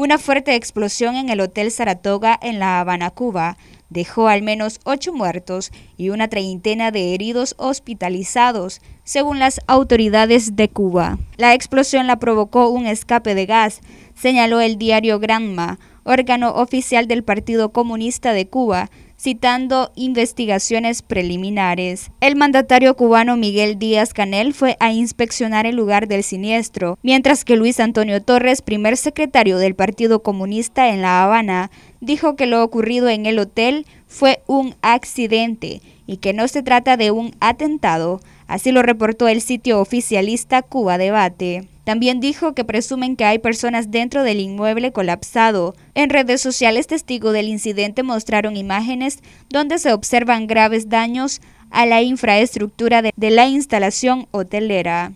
Una fuerte explosión en el Hotel Saratoga en La Habana, Cuba, dejó al menos ocho muertos y una treintena de heridos hospitalizados, según las autoridades de Cuba. La explosión la provocó un escape de gas, señaló el diario Granma, órgano oficial del Partido Comunista de Cuba, Citando investigaciones preliminares, el mandatario cubano Miguel Díaz Canel fue a inspeccionar el lugar del siniestro, mientras que Luis Antonio Torres, primer secretario del Partido Comunista en La Habana, dijo que lo ocurrido en el hotel fue un accidente y que no se trata de un atentado, así lo reportó el sitio oficialista Cuba Debate. También dijo que presumen que hay personas dentro del inmueble colapsado. En redes sociales testigos del incidente mostraron imágenes donde se observan graves daños a la infraestructura de, de la instalación hotelera.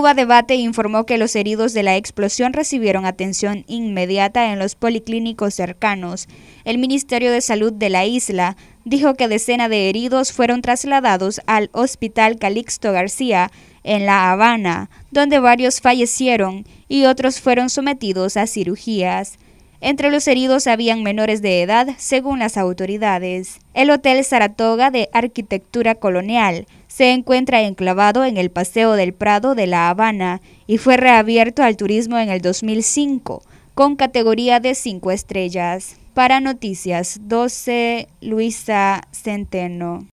Cuba Debate informó que los heridos de la explosión recibieron atención inmediata en los policlínicos cercanos. El Ministerio de Salud de la isla dijo que decenas de heridos fueron trasladados al Hospital Calixto García en La Habana, donde varios fallecieron y otros fueron sometidos a cirugías. Entre los heridos habían menores de edad, según las autoridades. El Hotel Saratoga de Arquitectura Colonial se encuentra enclavado en el Paseo del Prado de La Habana y fue reabierto al turismo en el 2005 con categoría de 5 estrellas. Para Noticias 12, Luisa Centeno.